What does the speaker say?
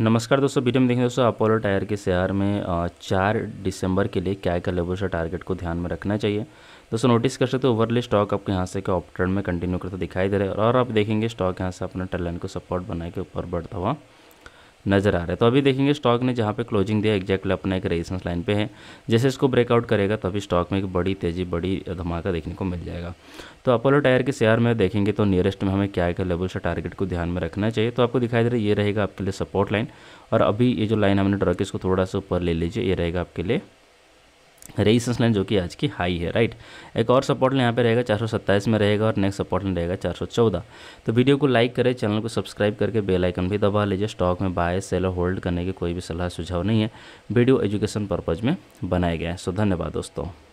नमस्कार दोस्तों वीडियो में देखें दोस्तों अपोलो टायर के शेयर में चार दिसंबर के लिए क्या क्या लेवल से टारगेट को ध्यान में रखना चाहिए दोस्तों नोटिस कर सकते हो ओवरली स्टॉक आपके यहाँ से के ऑप में कंटिन्यू करता दिखाई दे रहा है और आप देखेंगे स्टॉक यहाँ से अपना टैलेंट को सपोर्ट बना के ऊपर बढ़ता हुआ नज़र आ रहा है तो अभी देखेंगे स्टॉक ने जहाँ पे क्लोजिंग दिया एग्जैक्टली अपना एक रेजिस्टेंस लाइन पे है जैसे इसको ब्रेकआउट करेगा तभी स्टॉक में एक बड़ी तेज़ी बड़ी धमाका देखने को मिल जाएगा तो अपोलो टायर के शेयर में देखेंगे तो नियरेस्ट में हमें क्या क्या लेवल से टारगेट को ध्यान में रखना चाहिए तो आपको दिखाई दे रहा है ये रहेगा आपके लिए सपोर्ट लाइन और अभी ये जो लाइन हमने की इसको थोड़ा सा ऊपर ले लीजिए ये रहेगा आपके लिए रेजिस्टेंस लाइन जो कि आज की हाई है राइट एक और सपोर्ट लाइन यहाँ पे रहेगा चार में रहेगा और नेक्स्ट सपोर्ट लाइन रहेगा 414 तो वीडियो को लाइक करें चैनल को सब्सक्राइब करके बेल आइकन भी दबा लीजिए स्टॉक में बाय सेल और होल्ड करने की कोई भी सलाह सुझाव नहीं है वीडियो एजुकेशन पर्पज़ में बनाया गया है सो धन्यवाद दोस्तों